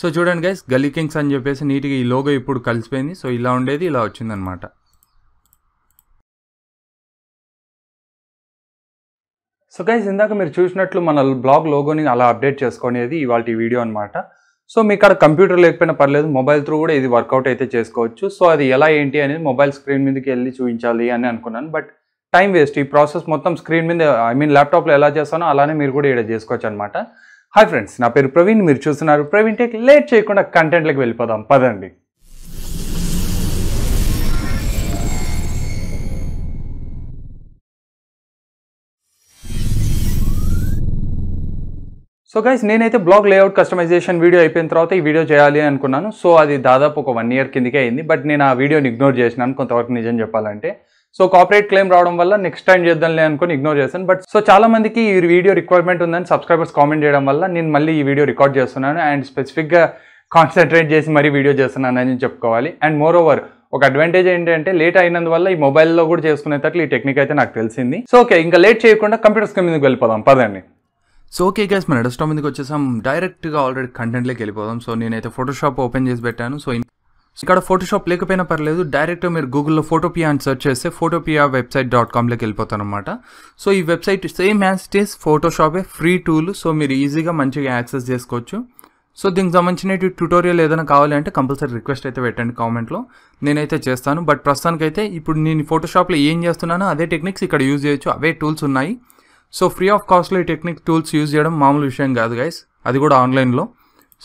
so చూడండి guys Galli Kings అని చెప్పేసి నీట్గా ఈ లోగో ఇప్పుడు కలిసిపోయింది సో ఇలా ఉండేది ఇలా వచ్చిందనమాట సో గైస్ ఇందాక మీరు చూసినట్లు మన బ్లాగ్ లోగోని అలా అప్డేట్ చేసుకునేది ఇవాళ వీడియో అనమాట సో మీకు అక్కడ కంప్యూటర్ లేకపోయినా పర్లేదు మొబైల్ త్రూ కూడా ఇది వర్కౌట్ అయితే చేసుకోవచ్చు సో అది ఎలా ఏంటి అనేది మొబైల్ స్క్రీన్ మీదకి వెళ్ళి చూపించాలి అని అనుకున్నాను బట్ టైం వేస్ట్ ఈ ప్రాసెస్ మొత్తం స్క్రీన్ మీద ఐ మీన్ ల్యాప్టాప్లో ఎలా చేస్తానో అలానే మీరు కూడా ఇక్కడ చేసుకోవచ్చు అనమాట హాయ్ ఫ్రెండ్స్ నా పేరు ప్రవీణ్ మీరు చూస్తున్నారు ప్రవీణ్ టెక్ లేట్ చేయకుండా కంటెంట్లకు వెళ్ళిపోదాం పదండి సో గైస్ నేనైతే బ్లాగ్ లేఅవుట్ కస్టమైజేషన్ వీడియో అయిపోయిన తర్వాత ఈ వీడియో చేయాలి అనుకున్నాను సో అది దాదాపు ఒక వన్ ఇయర్ కిందకే అయింది బట్ నేను ఆ వీడియోని ఇగ్నోర్ చేసినాను కొంతవరకు నిజం చెప్పాలంటే సో కాపరేట్ క్లెయిమ్ రావడం వల్ల నెక్స్ట్ టైం చేద్దాంలే అనుకుని ఇగ్నోర్ చేశాను బట్ సో చాలా మందికి ఈ వీడియో రిక్వైర్మెంట్ ఉందని సబ్స్క్రైబర్స్ కామెంట్ చేయడం వల్ల నేను మళ్ళీ ఈ వీడియో రికార్డ్ చేస్తున్నాను అండ్ స్పెసిఫిక్గా కాన్సన్ట్రేట్ చేసి మరీ వీడియో చేస్తున్నాను అని చెప్పుకోవాలి అండ్ మోర్ ఓవర్ ఒక అడ్వాంటేజ్ ఏంటంటే లేట్ అయినందువల్ల ఈ మొబైల్లో కూడా చేసుకునేటట్లు ఈ టెక్నిక్ అయితే నాకు తెలిసింది సో ఓకే ఇంకా లేట్ చేయకుండా కంప్యూటర్ స్క్రీన్ మీదకి వెళ్ళిపోదాం పదండి సో ఓకే గ్యాస్ మన డెస్క్టాప్ మీదకి వచ్చేసాం డైరెక్ట్గా ఆల్రెడీ కంటెంట్లోకి వెళ్ళిపోదాం సో నేనైతే ఫోటోషాప్ ఓపెన్ చేసి పెట్టాను సో ఇక్కడ ఫోటోషాప్ లేకపోయినా పర్లేదు డైరెక్ట్ మీరు గూగుల్లో ఫోటోపియా అని సెర్చ్ చేస్తే ఫోటోపియా వెబ్సైట్ డాట్ కామ్లోకి వెళ్ళిపోతాను అనమాట సో ఈ వెబ్సైట్ సేమ్ యాజ్ టీస్ ఫోటోషాపే ఫ్రీ టూల్ సో మీరు ఈజీగా మంచిగా యాక్సెస్ చేసుకోవచ్చు సో దీనికి సంబంధించిన ట్యూటోరియల్ ఏదైనా కావాలంటే కంపల్సరీ రిక్వెస్ట్ అయితే పెట్టండి కామెంట్లో నేనైతే చేస్తాను బట్ ప్రస్తుతానికైతే ఇప్పుడు నేను ఫోటోషాప్లో ఏం చేస్తున్నానో అదే టెక్నిక్స్ ఇక్కడ యూజ్ చేయొచ్చు అవే టూల్స్ ఉన్నాయి సో ఫ్రీ ఆఫ్ కాస్ట్లో ఈ టెక్నిక్ టూల్స్ యూజ్ చేయడం మామూలు విషయం కాదు గైస్ అది కూడా ఆన్లైన్లో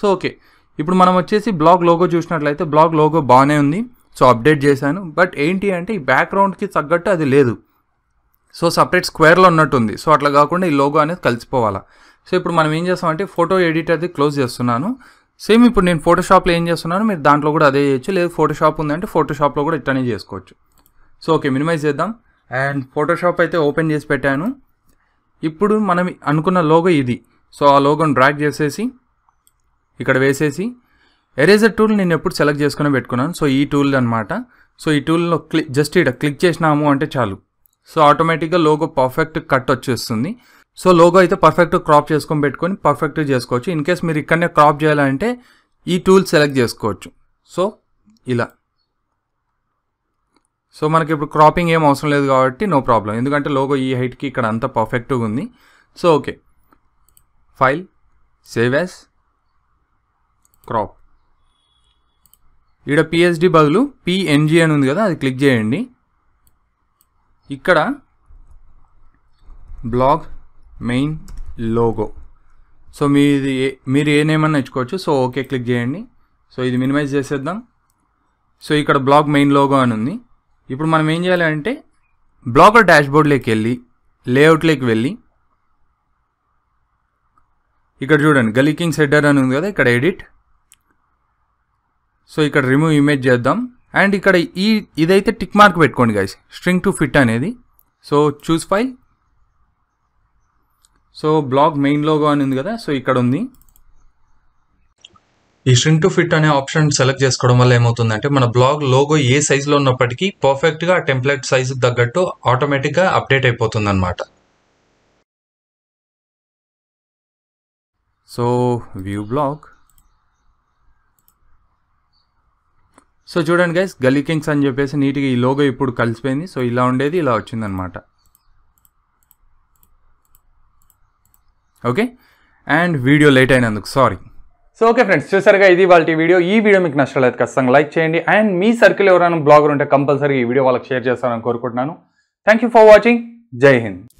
సో ఓకే ఇప్పుడు మనం వచ్చేసి బ్లాగ్ లోగో చూసినట్లయితే బ్లాగ్ లోగో బాగానే ఉంది సో అప్డేట్ చేశాను బట్ ఏంటి అంటే ఈ బ్యాక్గ్రౌండ్కి తగ్గట్టు అది లేదు సో సపరేట్ స్క్వేర్లో ఉన్నట్టుంది సో అట్లా కాకుండా ఈ లోగో అనేది కలిసిపోవాలా సో ఇప్పుడు మనం ఏం చేస్తామంటే ఫోటో ఎడిట్ అది క్లోజ్ చేస్తున్నాను సేమ్ ఇప్పుడు నేను ఫోటోషాప్లో ఏం చేస్తున్నాను మీరు దాంట్లో కూడా అదే చేయొచ్చు లేదు ఫోటోషాప్ ఉందంటే ఫోటోషాప్లో కూడా ఇట్లానే చేసుకోవచ్చు సో ఓకే మినిమైజ్ చేద్దాం అండ్ ఫోటోషాప్ అయితే ఓపెన్ చేసి పెట్టాను ఇప్పుడు మనం అనుకున్న లోగో ఇది సో ఆ లోగోని డ్రాక్ చేసేసి ఇక్కడ వేసేసి ఎరేజర్ టూల్ నేను ఎప్పుడు సెలెక్ట్ చేసుకుని పెట్టుకున్నాను సో ఈ టూల్ అనమాట సో ఈ టూల్లో క్లిక్ జస్ట్ ఇక్కడ క్లిక్ చేసినాము అంటే చాలు సో ఆటోమేటిక్గా లోగో పర్ఫెక్ట్ కట్ వచ్చేస్తుంది సో లోగో అయితే పర్ఫెక్ట్ క్రాప్ చేసుకొని పెట్టుకొని పర్ఫెక్ట్ చేసుకోవచ్చు ఇన్ కేస్ మీరు ఇక్కడనే క్రాప్ చేయాలంటే ఈ టూల్ సెలెక్ట్ చేసుకోవచ్చు సో ఇలా సో మనకి ఇప్పుడు క్రాపింగ్ ఏం అవసరం లేదు కాబట్టి నో ప్రాబ్లం ఎందుకంటే లోగో ఈ హైట్కి ఇక్కడ అంతా పర్ఫెక్ట్గా ఉంది so okay file save as crop ఇక్కడ పిఎస్డి బదులు పిఎన్జి అని ఉంది కదా అది క్లిక్ చేయండి ఇక్కడ బ్లాగ్ మెయిన్ లోగో సో మీది మీరు ఏ నేమ్ అని ఎంచుకోవచ్చు సో ఓకే క్లిక్ చేయండి సో ఇది మినిమైజ్ చేసేద్దాం సో ఇక్కడ బ్లాగ్ మెయిన్ లోగో అని ఉంది ఇప్పుడు మనం ఏం చేయాలి అంటే బ్లాగర్ డాష్బోర్డ్లోకి వెళ్ళి లేఅవుట్లోకి వెళ్ళి ఇక్కడ చూడండి గలీకింగ్ సెడ్డర్ అని ఉంది కదా ఇక్కడ ఎడిట్ సో ఇక్కడ రిమూవ్ ఇమేజ్ చేద్దాం అండ్ ఇక్కడ ఈ ఇదైతే టిక్ మార్క్ పెట్టుకోండి గాయస్ స్ట్రింగ్ టు ఫిట్ అనేది so choose file so blog main logo అని ఉంది కదా సో ఇక్కడ ఉంది ఈ స్ట్రింగ్ టు ఫిట్ అనే ఆప్షన్ సెలెక్ట్ చేసుకోవడం వల్ల ఏమవుతుందంటే మన బ్లాగ్ లోగో ఏ సైజులో ఉన్నప్పటికీ పర్ఫెక్ట్గా ఆ టెంప్లెట్ సైజ్ తగ్గట్టు ఆటోమేటిక్గా అప్డేట్ అయిపోతుంది అనమాట సో వ్యూ బ్లాగ్ సో చూడండి గైస్ గల్లీ కింగ్స్ అని చెప్పేసి నీట్గా ఈ లోగో ఇప్పుడు కలిసిపోయింది సో ఇలా ఉండేది ఇలా వచ్చిందనమాట ఓకే అండ్ వీడియో లేట్ అయినందుకు సారీ సో ఓకే ఫ్రెండ్స్ చూసారుగా ఇది వాళ్ళ వీడియో ఈ వీడియో మీకు నష్టలేదు ఖచ్చితంగా లైక్ చేయండి అండ్ మీ సర్కిల్ ఎవరైనా బ్లాగర్ ఉంటే కంపల్సరీ ఈ వీడియో వాళ్ళకి షేర్ చేస్తారని కోరుకుంటున్నాను థ్యాంక్ ఫర్ వాచింగ్ జై హింద్